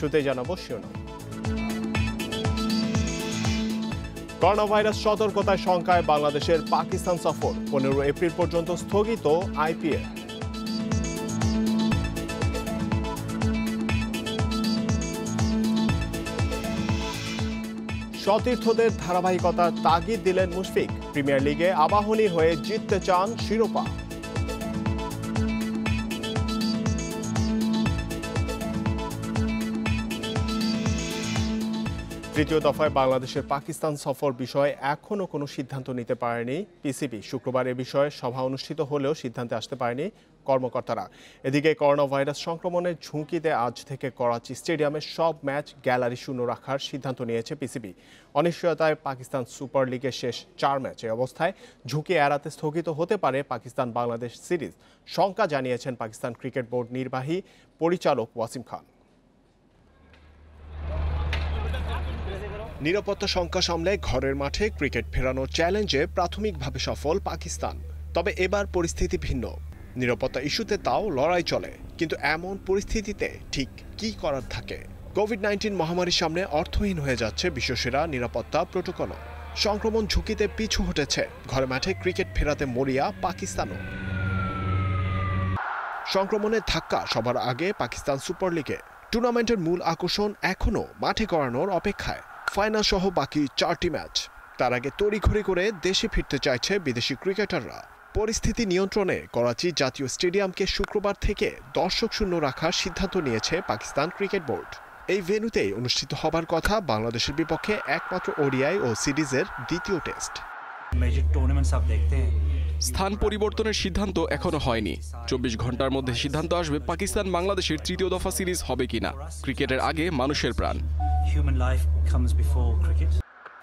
শুনতে জানাবো শিরোনাম করোনা ভাইরাস সতর্কতায় শঙ্কায় বাংলাদেশের পাকিস্তান সফর পনেরো এপ্রিল পর্যন্ত স্থগিত আইপিএল সতীর্থদের ধারাবাহিকতার তাগিদ দিলেন মুশফিক প্রিমিয়ার লিগে আবাহনী হয়ে জিততে চান শিরোপা তৃতীয় দফায় বাংলাদেশের পাকিস্তান সফর বিষয়ে এখনও কোনো সিদ্ধান্ত নিতে পারেনি পিসিবি শুক্রবার এ বিষয়ে সভা অনুষ্ঠিত হলেও সিদ্ধান্তে আসতে পারেনি কর্মকর্তারা এদিকে করোনা ভাইরাস সংক্রমণের ঝুঁকিতে আজ থেকে করাচি স্টেডিয়ামে সব ম্যাচ গ্যালারি শূন্য রাখার সিদ্ধান্ত নিয়েছে পিসিবি অনিশ্চয়তায় পাকিস্তান সুপার লিগের শেষ চার ম্যাচে অবস্থায় ঝুঁকি এড়াতে স্থগিত হতে পারে পাকিস্তান বাংলাদেশ সিরিজ শঙ্কা জানিয়েছেন পাকিস্তান ক্রিকেট বোর্ড নির্বাহী পরিচালক ওয়াসিম খান নিরাপত্তা শঙ্কা সামলে ঘরের মাঠে ক্রিকেট ফেরানোর চ্যালেঞ্জে প্রাথমিকভাবে সফল পাকিস্তান তবে এবার পরিস্থিতি ভিন্ন নিরাপত্তা ইস্যুতে তাও লড়াই চলে কিন্তু এমন পরিস্থিতিতে ঠিক কি করার থাকে কোভিড নাইন্টিন মহামারীর সামনে অর্থহীন হয়ে যাচ্ছে বিশ্বসেরা নিরাপত্তা প্রোটোকলও সংক্রমণ ঝুঁকিতে পিছু হটেছে ঘরে মাঠে ক্রিকেট ফেরাতে মরিয়া পাকিস্তানও সংক্রমণের ধাক্কা সবার আগে পাকিস্তান সুপার লিগে টুর্নামেন্টের মূল আকর্ষণ এখনও মাঠে করানোর অপেক্ষায় ফাইনাল সহ বাকি চারটি ম্যাচ তার আগে তড়িঘড়ি করে দেশে ফিরতে চাইছে বিদেশি ক্রিকেটাররা পরিস্থিতি নিয়ন্ত্রণে করাচি জাতীয় স্টেডিয়ামকে শুক্রবার থেকে দর্শক শূন্য রাখার সিদ্ধান্ত নিয়েছে পাকিস্তান ক্রিকেট বোর্ড এই ভেনুতেই অনুষ্ঠিত হবার কথা বাংলাদেশের বিপক্ষে একমাত্র ওডিআই ও সিরিজের দ্বিতীয় টেস্ট স্থান পরিবর্তনের সিদ্ধান্ত এখনো হয়নি চব্বিশ ঘন্টার মধ্যে সিদ্ধান্ত আসবে পাকিস্তান বাংলাদেশের তৃতীয় দফা সিরিজ হবে কিনা ক্রিকেটের আগে মানুষের প্রাণ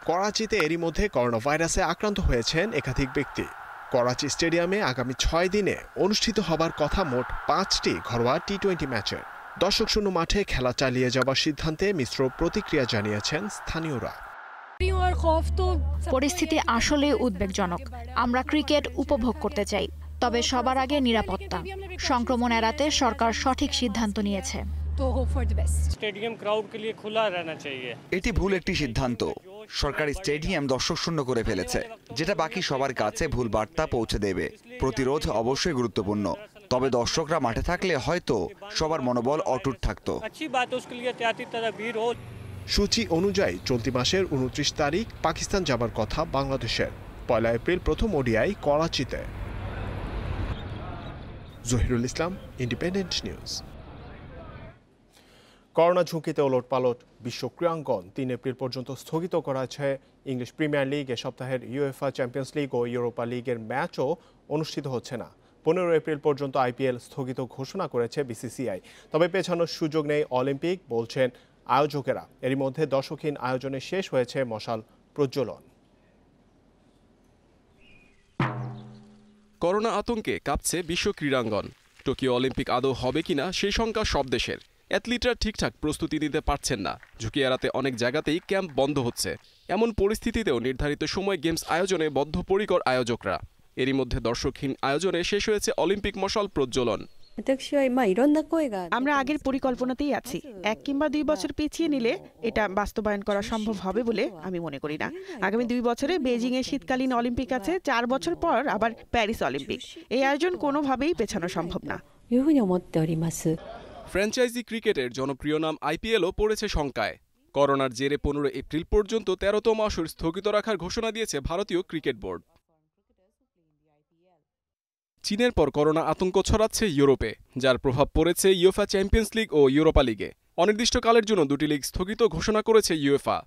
করাচিতে এরই মধ্যে করোনা ভাইরাসে আক্রান্ত হয়েছেন একাধিক ব্যক্তি করাচি স্টেডিয়ামে আগামী ছয় দিনে অনুষ্ঠিত হবার কথা মোট পাঁচটি ঘরোয়া টি টোয়েন্টি ম্যাচের দর্শক শূন্য মাঠে খেলা চালিয়ে যাওয়ার সিদ্ধান্তে মিশ্র প্রতিক্রিয়া জানিয়েছেন স্থানীয়রা পরিস্থিতি আসলে উদ্বেগজনক আমরা ক্রিকেট উপভোগ করতে চাই তবে সবার আগে নিরাপত্তা সংক্রমণ এড়াতে সরকার সঠিক সিদ্ধান্ত নিয়েছে এটি ভুল একটি সিদ্ধান্ত সরকারি স্টেডিয়াম দর্শক শূন্য করে ফেলেছে যেটা বাকি সবার কাছে ভুল বার্তা পৌঁছে দেবে প্রতিরোধ অবশ্যই গুরুত্বপূর্ণ তবে দর্শকরা মাঠে থাকলে হয়তো সবার মনোবল অটুট থাকতো সূচি অনুযায়ী চলতি মাসের উনত্রিশ তারিখ পাকিস্তান যাবার কথা বাংলাদেশের পয়লা এপ্রিল প্রথম ওডিআই করাচিতে Zahirul Islam independent news corona ঝুঁকিতে ওলটপালট বিশ্ব ক্রীড়াঙ্গন তিন এপ্রিল পর্যন্ত স্থগিত করা আছে ইংলিশ প্রিমিয়ার লিগ এ সপ্তাহের ইউএফা চ্যাম্পিয়ন্স লিগ ও ইউরোপা লিগের ম্যাচও অনুষ্ঠিত হচ্ছে না পনেরো এপ্রিল পর্যন্ত আইপিএল স্থগিত ঘোষণা করেছে বিসিসিআই তবে পেছানোর সুযোগ নেই অলিম্পিক বলছেন আয়োজকেরা এরই মধ্যে দশকহীন আয়োজনে শেষ হয়েছে মশাল প্রজ্বলন করোনা আতঙ্কে কাঁপছে বিশ্ব ক্রীড়াঙ্গন টোকিও অলিম্পিক আদৌ হবে কিনা সেই শঙ্কা সব দেশের অ্যাথলিটরা ঠিকঠাক প্রস্তুতি নিতে পারছেন না ঝুঁকি এড়াতে অনেক জায়গাতেই ক্যাম্প বন্ধ হচ্ছে এমন পরিস্থিতিতেও নির্ধারিত সময় গেমস আয়োজনে বদ্ধপরিকর আয়োজকরা এরই মধ্যে দর্শকহীন আয়োজনে শেষ হয়েছে অলিম্পিক মশাল প্রজ্বলন আমরা আগের পরিকল্পনাতেই আছি এক কিংবা দুই বছর পিছিয়ে নিলে এটা বাস্তবায়ন করা সম্ভব হবে বলে আমি মনে করি না আগামী দুই বছরে বেজিং এ শীতকালীন অলিম্পিক আছে চার বছর পর আবার প্যারিস অলিম্পিক এই আয়োজন কোনোভাবেই পেছানো সম্ভব না ফ্র্যাঞ্চাইজি ক্রিকেটের জনপ্রিয় নাম আইপিএলও পড়েছে শঙ্কায় করোনার জেরে পনেরো এপ্রিল পর্যন্ত তেরোতম আসর স্থগিত রাখার ঘোষণা দিয়েছে ভারতীয় ক্রিকেট বোর্ড চীনের পর করোনা আতঙ্ক ছড়াচ্ছে ইউরোপে যার প্রভাব পড়েছে ইউএফা চ্যাম্পিয়ন্স লিগ ও ইউরোপা লিগে অনির্দিষ্টকালের জন্য দুটি লিগ স্থগিত ঘোষণা করেছে ইউএফা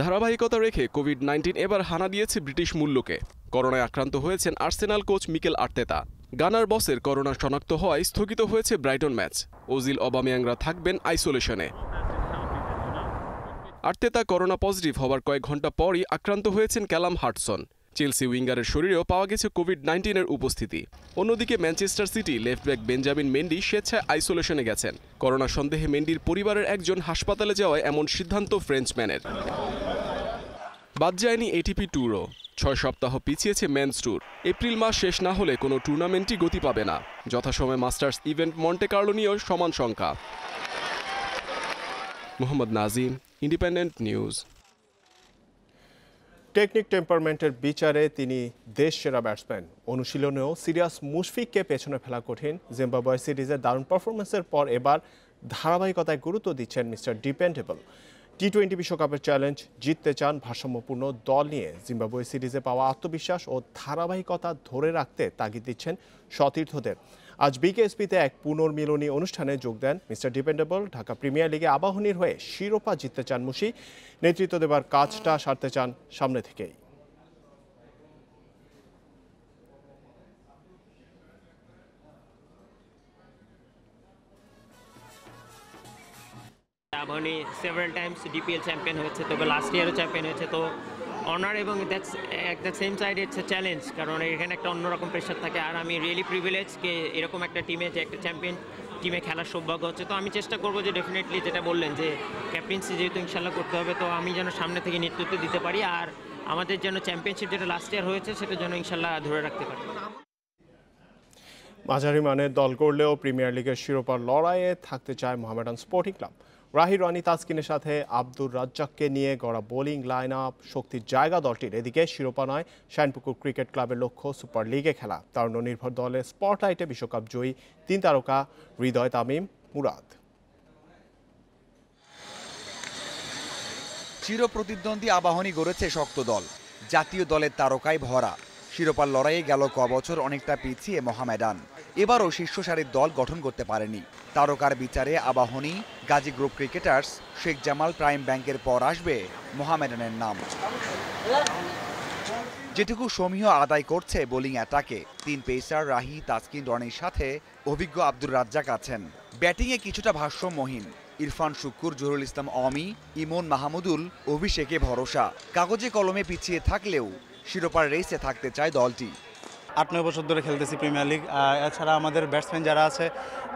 ধারাবাহিকতা রেখে কোভিড নাইন্টিন এবার হানা দিয়েছে ব্রিটিশ মূল্যকে করোনায় আক্রান্ত হয়েছেন Arsenal coach Mikel Arteta gunner বসের করোনা শনাক্ত হওয়ায় স্থগিত হয়েছে ব্রাইটন ম্যাচ ওজিল অবামিয়াংরা থাকবেন আইসোলেশনে আর্তেতা করোনা পজিটিভ হওয়ার কয়েক ঘন্টা পরই আক্রান্ত হয়েছেন ক্যালাম হার্টসন চেলসি উইঙ্গারের শরীরেও পাওয়া গেছে কোভিড নাইন্টিনের উপস্থিতি অন্যদিকে Manchester City left back Benjamin Mendy স্বেচ্ছায় আইসোলেশনে গেছেন করোনা সন্দেহে মেন্ডির পরিবারের একজন হাসপাতালে যাওয়ায় এমন সিদ্ধান্ত ফ্রেঞ্চম্যানের বাদ যায়নি এটিপি ট্যুরও ছয় সপ্তাহ পিছিয়েছে মেন্স ট্যুর এপ্রিল মাস শেষ না হলে কোনো টুর্নামেন্টই গতি পাবে না যথাসময়ে মাস্টার্স ইভেন্ট মন্টে কার্লো নিয়েও সমান সংখ্যা Mohammad Nazim independent news technique টেম্পারমেন্টের বিচারে তিনি দেশ সেরা ব্যাটসম্যান অনুশীলনেও সিরিয়াস মুশফিককে পেছনে ফেলা কঠিন জিম্বাবয় সিরিজের দারুণ পারফরমেন্সের পর এবার ধারাবাহিকতায় গুরুত্ব দিচ্ছেন মিস্টার ডিপেন্ডেবল টি টোয়েন্টি বিশ্বকাপের চ্যালেঞ্জ জিততে চান ভারসাম্যপূর্ণ দল নিয়ে জিম্বাবুয়ে সিরিজে পাওয়া আত্মবিশ্বাস ও ধারাবাহিকতা ধরে রাখতে তাগিদ দিচ্ছেন সতীর্থদের আজ বিকেএসপিতে এক পুনর্মিলনী অনুষ্ঠানে যোগ দেন মিস্টার ডিপেন্ডেবল ঢাকা প্রিমিয়ার লিগে আবাহনীর হয়ে শিরোপা জিততে চান মুশি নেতৃত্ব দেবার কাজটা সারতে চান সামনে থেকেই Dhoni several times DPL champion হয়েছে তবে লাস্ট ইয়ারও চ্যাম্পিয়ন হয়েছে তো অনার এবং দ্যাটস একটা সেম সাইড হচ্ছে চ্যালেঞ্জ কারণ এখানে একটা অন্যরকম প্রেশার থাকে আর আমি রিয়েলি প্রিভিলেজ কে এরকম একটা টিমে যে একটা চ্যাম্পিয়ন টিমে খেলার সৌভাগ্য হচ্ছে তো আমি চেষ্টা করবো যে ডেফিনেটলি যেটা বললেন যে ক্যাপ্টেন্সি যেহেতু ইনশাল্লাহ করতে হবে তো আমি যেন সামনে থেকে নেতৃত্ব দিতে পারি আর আমাদের যেন চ্যাম্পিয়নশিপ যেটা লাস্ট ইয়ার হয়েছে সেটা যেন ইনশাল্লাহ ধরে রাখতে পারি মাঝারি মানে দল করলেও প্রিমিয়ার লিগের শিরোপার লড়াইয়ে থাকতে চায় মোহামেডান স্পোর্টিং ক্লাব রাহির রানি তাসকিনের সাথে আব্দুর রাজ্জাককে নিয়ে গড়া বোলিং লাইন আপ শক্তির জায়গা দলটির এদিকে শিরোপা নয় শ্যানপুকুর ক্রিকেট ক্লাবের লক্ষ্য সুপার লিগে খেলা তারুণ্য নির্ভর দলের স্পটলাইটে বিশ্বকাপ জয়ী তিন তারকা হৃদয় তামিম মুরাদ চির প্রতিদ্বন্দ্বী আবাহনী গড়েছে শক্ত দল জাতীয় দলের তারকায় ভরা শিরোপার লড়াইয়ে গেল ক বছর অনেকটা পিছিয়ে মহামেডান এবারও শীর্ষ সারির দল গঠন করতে পারেনি তারকার বিচারে Abahani Gazi group cricketers Sheikh Jamal prime ব্যাংকের পর আসবে মোহামেডানের নাম যেটুকু সমীহ আদায় করছে বোলিং অ্যাটাকে তিন পেসার রাহি তাসকিন রনির সাথে অভিজ্ঞ আব্দুর রাজ্জাক আছেন ব্যাটিংয়ে কিছুটা ভাষ্যমহীন ইরফান শুক্কুর জহুরুল ইসলাম অমি ইমন মাহমুদুল অভিষেকে ভরসা কাগজে কলমে পিছিয়ে থাকলেও শিরোপার রেসে থাকতে চায় দলটি আট নয় বছর ধরে খেলতেছি প্রিমিয়ার লিগ এছাড়া আমাদের ব্যাটসম্যান যারা আছে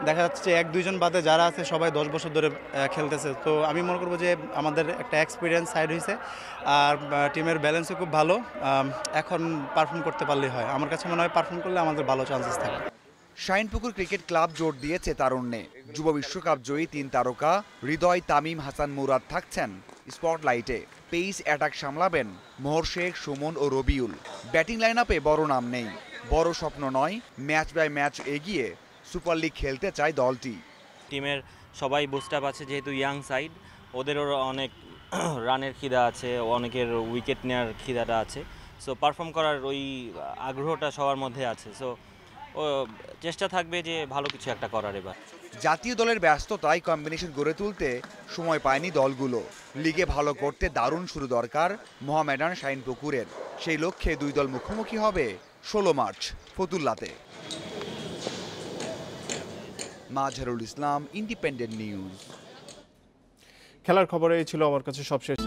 দেখা যাচ্ছে এক দুইজন বাদে যারা আছে সবাই দশ বছর ধরে খেলতেছে তো আমি মনে করবো যে আমাদের একটা এক্সপিরিয়েন্স সাইড হয়েছে আর টিমের ব্যালেন্সও খুব ভালো এখন পারফর্ম করতে পারলেই হয় আমার কাছে মনে হয় পারফর্ম করলে আমাদের ভালো চান্সেস থাকে শাহিনপুকুর ক্রিকেট ক্লাব জোর দিয়েছে তারুণ্যে যুব বিশ্বকাপ জয়ী তিন তারকা হৃদয় তামিম হাসান মুরাদ থাকছেন স্পটলাইটে পেইস অ্যাটাক সামলাবেন মোহর শেখ সুমন ও রবিউল ব্যাটিং লাইন আপে বড় নাম নেই বড় স্বপ্ন নয় ম্যাচ বাই ম্যাচ এগিয়ে সুপার লিগ খেলতে চায় দলটি টিমের সবাই বুস্টাপ আছে যেহেতু ইয়াং সাইড ওদেরও অনেক রানের খিদা আছে অনেকের উইকেট নেওয়ার খিদাটা আছে সো পারফর্ম করার ওই আগ্রহটা সবার মধ্যে আছে সো চেষ্টা থাকবে যে ভালো কিছু একটা করার এবার জাতীয় দলের ব্যস্ততায় কম্বিনেশন গড়ে তুলতে সময় পায়নি দলগুলো লিগে ভালো করতে দারুণ শুরু দরকার মহামেডান শাইন পুকুরের সেই লক্ষ্যে দুই দল মুখোমুখি হবে ষোলো মার্চ ফতুল্লাতে মাঝারুল ইসলাম ইন্ডিপেন্ডেন্ট নিউজ খেলার খবর এই ছিল আমার কাছে সবশেষ